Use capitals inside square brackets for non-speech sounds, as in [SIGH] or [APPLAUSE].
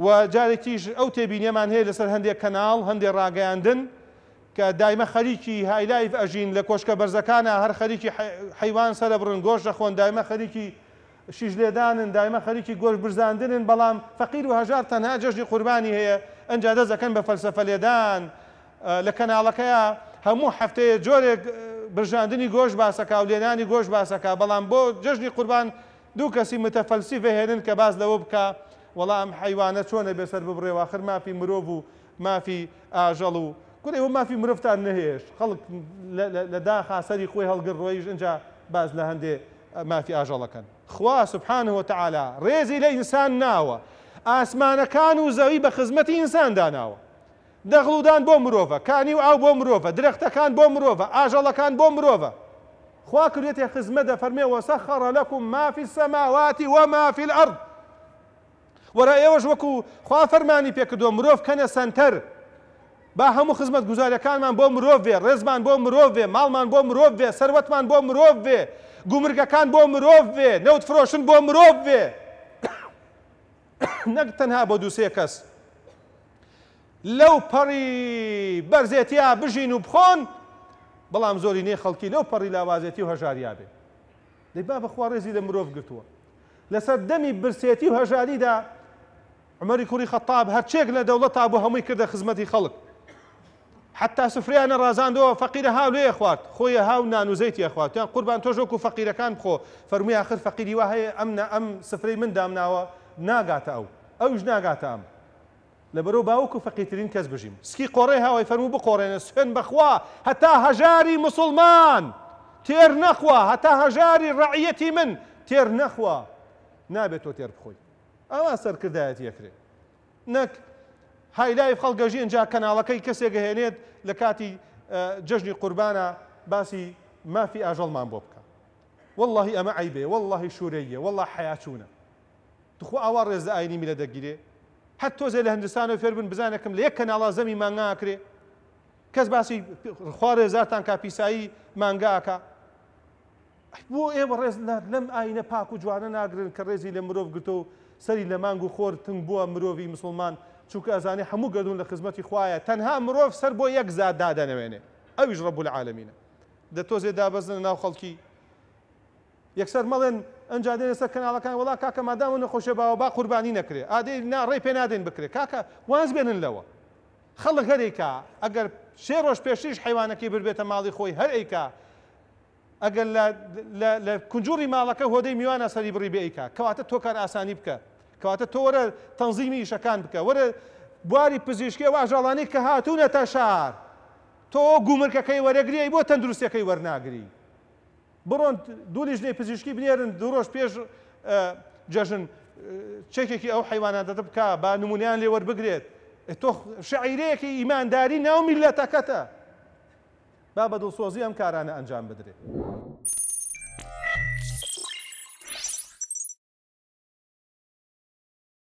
و جارێکیش ئەو تێبینیەمان هەیە لەسەر هەندێک کەناڵ هەندێک ڕاگەیاندن کە دایمە خەریکی هایلایف ئەژین لە کۆشکە بەرزەکانە هەر خەریکی حیوان سەرە برنگۆش دەخۆن دایمە خەریکی شیش لێدانن دایمە خەریکی گۆش برزاندنن بەڵام فەقیر و هەژار تەنها جەژنی قوربانی هەیە ئەنج دەزەکەن بە فەلسفە لێدان لە کەناڵەکەیە هەموو هەفتەیە جۆرێک برژاندنی گۆش باسەکە و لێنانی گۆش باسەکە بەڵام بۆ جەژنی قوربان دوو کەسی متەفەلسی بهێنن کە باز لەوە بکە والله ام حيوانه شلون بيصير ببري واخر مافی مرۆڤ و مافی ئاژەڵ و ما في مافی مرۆڤتان نەهێش خەڵک لە داخاسەری خۆی هەڵگر ڕۆیش اینجا باز ما في مافی كان خوا سبحانەوە تەعالا ڕێزی انسان ئینسان ناوە ئاسمانەکان زوي زەوی انسان خزمەتی ئینساندا دان دەغڵودان بۆ مرۆڤە کانی و ئاو بۆ مرۆڤە درەختەکان بۆ مرۆڤە ئاژەڵەکان بۆ مرۆڤە خوا کردێتێ فرمي وسخر لكم ما في السماوات وما في الأرض وەرە ئێوەش وەکو خوا فەرمانی پێکردووە مرۆڤ کەنە سنتەر با هەموو خزمەت گوزارەکانمان بۆ مرۆڤێ ڕێزمان بۆ مرۆڤێ ماڵمان بۆ مرۆڤێ سەروەتمان بۆ مرۆڤێ گومرگەکان بۆ مرۆڤێ نەوت فرۆشن بۆ مرۆڤێ [COUGHS] نەک تەنها بۆ دووسێ کەس لەو پەڕی بەرزێتیا بژین و بخۆن بەڵام زۆری نێ خەڵکی لەو پەڕی لاوازێتی و هەژاریا بێ دەی با بەخوا ڕێزی لە مرۆڤ گرتووە لەسەر دەمی برسێتی و هەژاریدا عمەری کوری خەتاب دولة أبو همي كده هەمووی خلق حتى سفري أنا رازان ڕازاندەوە فقير هاو ليه أخوات خۆی هاو نانوزەیت یخواتیان يعني قوربان تۆژۆک فقير كان بخو فرمي آخر فەقیری وا هەیە ئەم ئەم سفرەی من دامناوە ناگاتە أو ئەوش ناگاتە أم لبرو باوکو فقيرين کەس بژیم سكي قۆڕێ هاو يفرمو بقۆڕێنە سفين بخوا حتى هجاري مسلمان تير نخوا حتى هجاري رعيتي من تير نخوا نابێت وتير بخوي ئەوە سەرکردایەت یەکرێت نەک هایلای خەڵ گەژین جا کەناڵەکەی کەسێک هێنێت لە کاتی جژنی قوربانە باسی مافی ئاژەڵمان بۆ بکە والله ئەمە عیبێ والله شوورەیە والله حیاچوونە دخوا ئەوە ڕێز ئاینی میلە دەگیرێ حەت تۆزێ لە هەندستان و فێربن بزانەکەم لە یەک کەناڵا زەمی مانگاکرێ کەس باسی خوارێ زارتان کاپیسایی مانگاکە بۆ ئێمە ڕێز لەم ئاینە پاک و جوانە ناگرن کە ڕێزی لە مرۆڤ گرتو و سەری لە مانگ و خۆرتن بووە مرۆڤی مسلمان چونکە ئەزانێ هەموو گەردون لە خزمەتی خویە تەنها مرۆڤ سەر بۆ یەک زاد دادەنەوێنێ ئەویش ڕەبوو لە عاالمینە دە تۆزێ دابەزن ناو خەڵکی یەکسەر مەڵێن ئەنج دێنە سەر کەناڵەکان وڵا کاکە مادامە نەخۆشە باوە با قوربانی نەکرێ ئادەی ناڕێ پێ نادێن بکرێ کاکە واز بێنن لەوە خەڵک هەرێکا ئەگەر شێ ڕۆژ پێشیش حیوانەکەی بربێتە ماڵی خۆی هەرێکا ئەگەر لە کنجوری ماڵەکە هۆدەی میوانە سەری بڕی بێیکا کەواتە تۆ کار ئاسانی بکە کەواتە تۆرە تەنزیمی شەکان بکە وەرە بواری پزیشکی واژاڵانی کە هاتوونە تا شار تۆ گومرکەکەی وەرەگریایی بۆ تەندروستەکەی وەرناگری بڕۆن دوو لیژنەی پزیشکی بنێرن دوو ڕۆژ پێش جەژن چێکێکی ئەو حیوانات دەدە بکە با نمونیان لێ وەربگرێت تۆ شعیرەیەکی ئیمانداری ناو میلەتەکەتە با بە دڵسۆزی ئەم کارانە ئەنجام بدرێت.